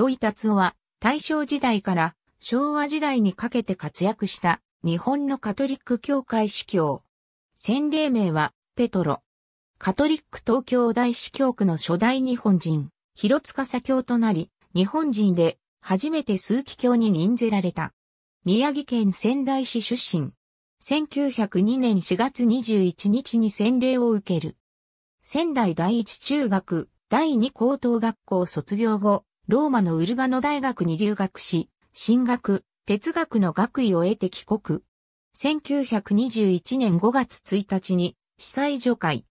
土井達夫は大正時代から昭和時代にかけて活躍した日本のカトリック教会司教。洗礼名はペトロ。カトリック東京大司教区の初代日本人、広塚左教となり、日本人で初めて枢機卿に任ぜられた。宮城県仙台市出身。1902年4月21日に洗礼を受ける。仙台第一中学、第二高等学校卒業後、ローマのウルバノ大学に留学し、進学、哲学の学位を得て帰国。1921年5月1日に、司祭除会。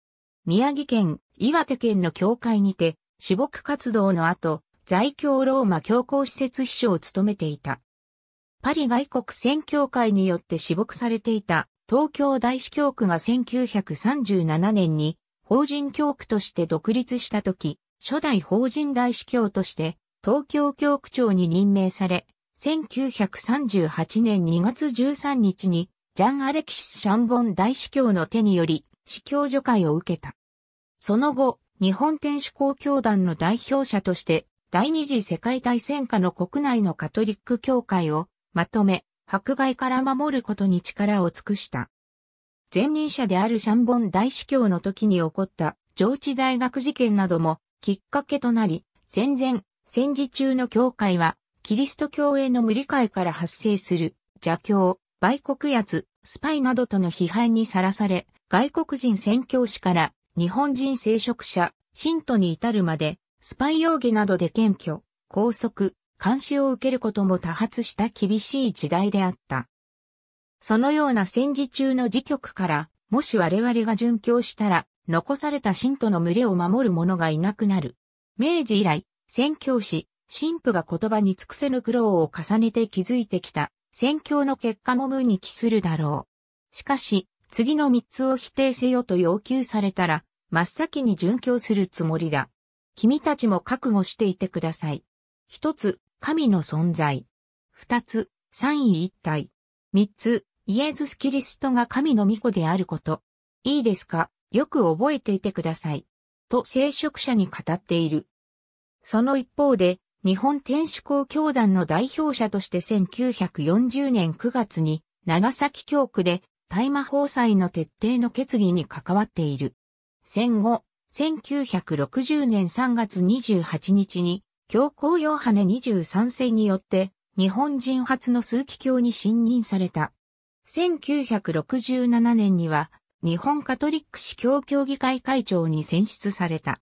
宮城県、岩手県の教会にて、私牧活動の後、在京ローマ教皇施設秘書を務めていた。パリ外国宣教会によって私牧されていた東京大司教区が1937年に法人教区として独立した時、初代法人大司教として東京教区長に任命され、1938年2月13日に、ジャン・アレキシス・シャンボン大司教の手により、司教助会を受けた。その後、日本天主公教団の代表者として、第二次世界大戦下の国内のカトリック教会をまとめ、迫害から守ることに力を尽くした。前任者であるシャンボン大司教の時に起こった上智大学事件などもきっかけとなり、戦前戦時中の教会は、キリスト教への無理解から発生する、邪教、売国圧、スパイなどとの批判にさらされ、外国人宣教師から日本人聖職者、信徒に至るまで、スパイ容疑などで検挙、拘束、監視を受けることも多発した厳しい時代であった。そのような戦時中の時局から、もし我々が殉教したら、残された信徒の群れを守る者がいなくなる。明治以来、宣教師、神父が言葉に尽くせぬ苦労を重ねて築いてきた、宣教の結果も無に帰するだろう。しかし、次の三つを否定せよと要求されたら、真っ先に殉教するつもりだ。君たちも覚悟していてください。一つ、神の存在。二つ、三位一体。三つ、イエズス・キリストが神の御子であること。いいですかよく覚えていてください。と聖職者に語っている。その一方で、日本天守公教団の代表者として1940年9月に、長崎教区で大麻法裁の徹底の決議に関わっている。戦後、1960年3月28日に、教皇ヨハネ23世によって、日本人初の数奇教に信任された。1967年には、日本カトリック司教協議会会長に選出された。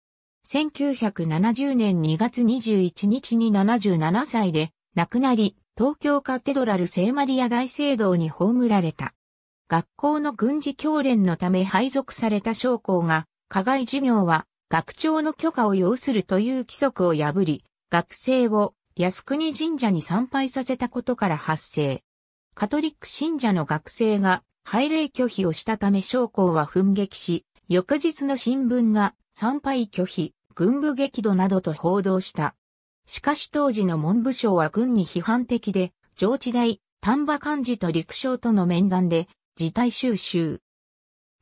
1970年2月21日に77歳で亡くなり、東京カテドラル聖マリア大聖堂に葬られた。学校の軍事教練のため配属された将校が、課外授業は学長の許可を要するという規則を破り、学生を靖国神社に参拝させたことから発生。カトリック信者の学生が拝礼拒否をしたため将校は奮撃し、翌日の新聞が参拝拒否、軍部激怒などと報道した。しかし当時の文部省は軍に批判的で、上智大、丹波幹事と陸将との面談で、事態収集。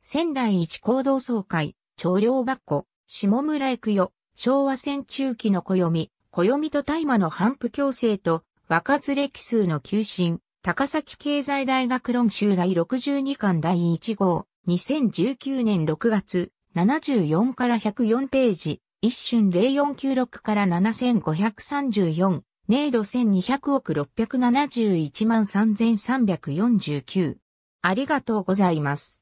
仙台一行動総会、長領幕、下村育代、昭和戦中期の暦、暦と大麻の反復強制と、若ず歴数の急進、高崎経済大学論集第62巻第1号、2019年6月、74から104ページ、一瞬0496から7534、ネ度1200億671万3349。ありがとうございます。